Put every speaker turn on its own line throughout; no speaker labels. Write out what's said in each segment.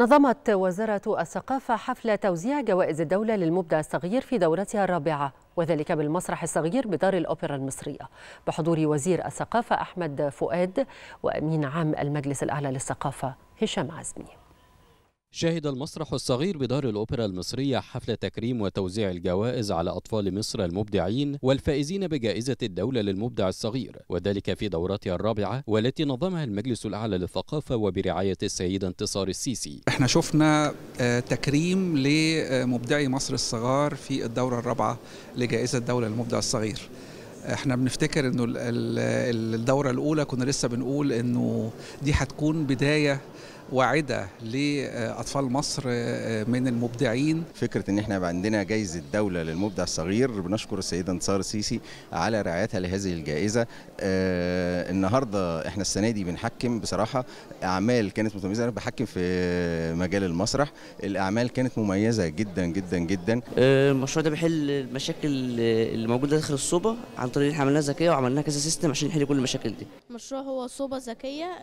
نظمت وزارة الثقافة حفل توزيع جوائز الدولة للمبدع الصغير في دورتها الرابعة وذلك بالمسرح الصغير بدار الأوبرا المصرية بحضور وزير الثقافة أحمد فؤاد وأمين عام المجلس الأعلى للثقافة هشام عزمي
شهد المسرح الصغير بدار الأوبرا المصرية حفل تكريم وتوزيع الجوائز على أطفال مصر المبدعين والفائزين بجائزة الدولة للمبدع الصغير وذلك في دورتها الرابعة والتي نظمها المجلس الأعلى للثقافة وبرعاية السيد انتصار السيسي احنا شفنا آه، تكريم لمبدعي مصر الصغار في الدورة الرابعة لجائزة الدولة للمبدع الصغير احنا بنفتكر انه الدورة الأولى كنا لسه بنقول انه دي هتكون بداية واعده لاطفال مصر آه، من المبدعين فكره ان احنا يبقى عندنا جائزه دوله للمبدع الصغير بنشكر السيده انتصار السيسي على رعايتها لهذه الجائزه آه النهارده احنا السنه دي بنحكم بصراحه اعمال كانت متميزه انا بحكم في مجال المسرح الاعمال كانت مميزه جدا جدا جدا آه المشروع ده
بيحل المشاكل اللي موجوده داخل الصوبه عن طريق ان احنا عملناها ذكيه وعملناها كذا سيستم عشان نحل كل المشاكل دي مشروع هو صوبة ذكية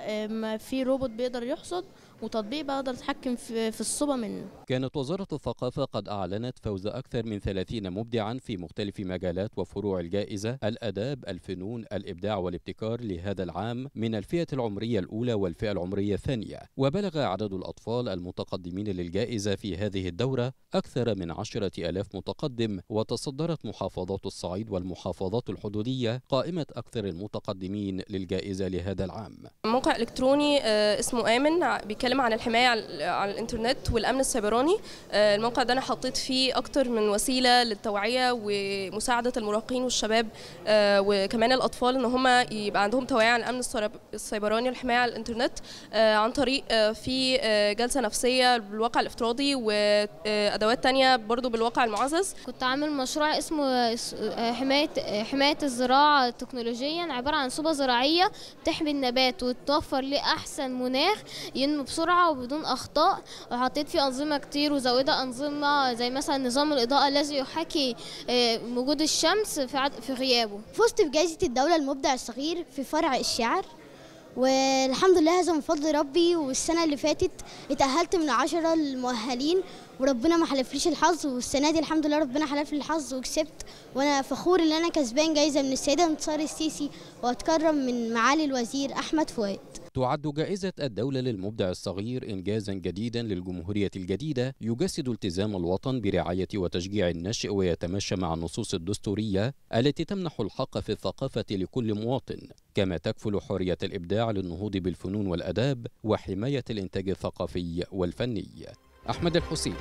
في روبوت بيقدر يحصد وتطبيق بقدر اتحكم في, الصوبة منه
كانت وزارة الثقافة قد أعلنت فوز أكثر من 30 مبدعا في مختلف مجالات وفروع الجائزة الأداب الفنون الإبداع والابتكار لهذا العام من الفئة العمرية الأولى والفئة العمرية الثانية وبلغ عدد الأطفال المتقدمين للجائزة في هذه الدورة أكثر من 10000 ألاف متقدم وتصدرت محافظات الصعيد والمحافظات الحدودية قائمة أكثر المتقدمين للجائزة الجائزة لهذا العام
موقع إلكتروني آه، اسمه آمن بيتكلم عن الحماية على الإنترنت والأمن السيبراني آه، الموقع ده أنا حطيت فيه أكتر من وسيلة للتوعية ومساعدة المراهقين والشباب آه، وكمان الأطفال إن هم يبقى عندهم توعية عن الأمن السيبراني والحماية على الإنترنت عن طريق في جلسة نفسية بالواقع الافتراضي وأدوات تانية برضو بالواقع المعزز كنت عامل مشروع اسمه حماية حماية الزراعة تكنولوجيا عبارة عن صوبة
زراعية تحمي النبات وتوفر ليه أحسن مناخ ينمو بسرعة وبدون أخطاء وحطيت فيه أنظمة كتير وزودها أنظمة زي مثلا نظام الإضاءة الذي يحاكي آه، وجود الشمس في غيابه فزت بجائزة الدولة المبدع الصغير في فرع الشعر والحمد لله هذا من فضل ربي والسنه اللي فاتت اتاهلت من عشرة المؤهلين وربنا ما حلفليش الحظ والسنه دي الحمد لله ربنا حلف لي الحظ وكسبت وانا فخور ان انا كسبان جايزه من السيده انتصار السيسي واتكرم من معالي الوزير احمد فؤاد
تعد جائزة الدولة للمبدع الصغير إنجازا جديدا للجمهورية الجديدة يجسد التزام الوطن برعاية وتشجيع النشء ويتماشى مع النصوص الدستورية التي تمنح الحق في الثقافة لكل مواطن كما تكفل حرية الإبداع للنهوض بالفنون والأداب وحماية الإنتاج الثقافي والفني أحمد الحسيني